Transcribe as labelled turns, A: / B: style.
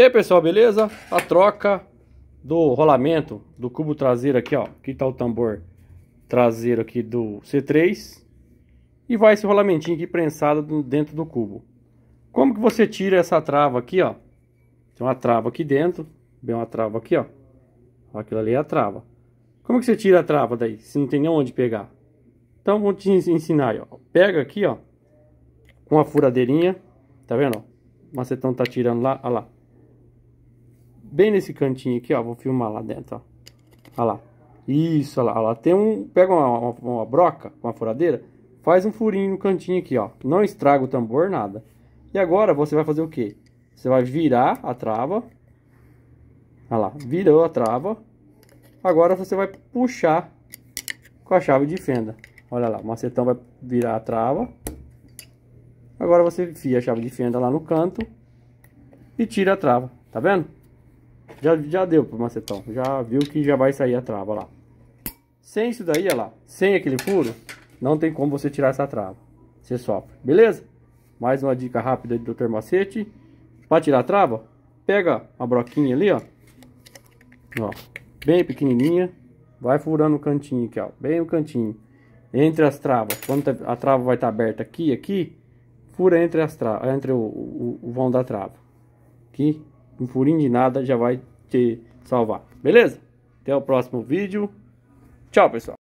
A: E aí pessoal, beleza? A troca do rolamento do cubo traseiro aqui, ó. Aqui tá o tambor traseiro aqui do C3. E vai esse rolamentinho aqui prensado dentro do cubo. Como que você tira essa trava aqui, ó? Tem uma trava aqui dentro, bem uma trava aqui, ó. Aquilo ali é a trava. Como que você tira a trava daí, se não tem nem onde pegar? Então, vou te ensinar aí, ó. Pega aqui, ó, com a furadeirinha, tá vendo, O macetão tá tirando lá, ó lá bem nesse cantinho aqui, ó. Vou filmar lá dentro, ó. Olha lá. Isso, olha lá, olha lá. Tem um, pega uma, uma, uma broca, uma furadeira, faz um furinho no cantinho aqui, ó. Não estraga o tambor, nada. E agora você vai fazer o quê? Você vai virar a trava. Olha lá, virou a trava. Agora você vai puxar com a chave de fenda. Olha lá, o macetão vai virar a trava. Agora você enfia a chave de fenda lá no canto e tira a trava, tá vendo? Já, já deu pro macetão. Já viu que já vai sair a trava, lá. Sem isso daí, olha lá. Sem aquele furo, não tem como você tirar essa trava. Você sofre, beleza? Mais uma dica rápida do Dr. Macete. Para tirar a trava, pega a broquinha ali, ó. Ó, bem pequenininha. Vai furando o cantinho aqui, ó. Bem o cantinho. Entre as travas. Quando tá, a trava vai estar tá aberta aqui e aqui, fura entre as travas, entre o, o, o vão da trava. Aqui, um furinho de nada já vai te salvar. Beleza? Até o próximo vídeo. Tchau, pessoal.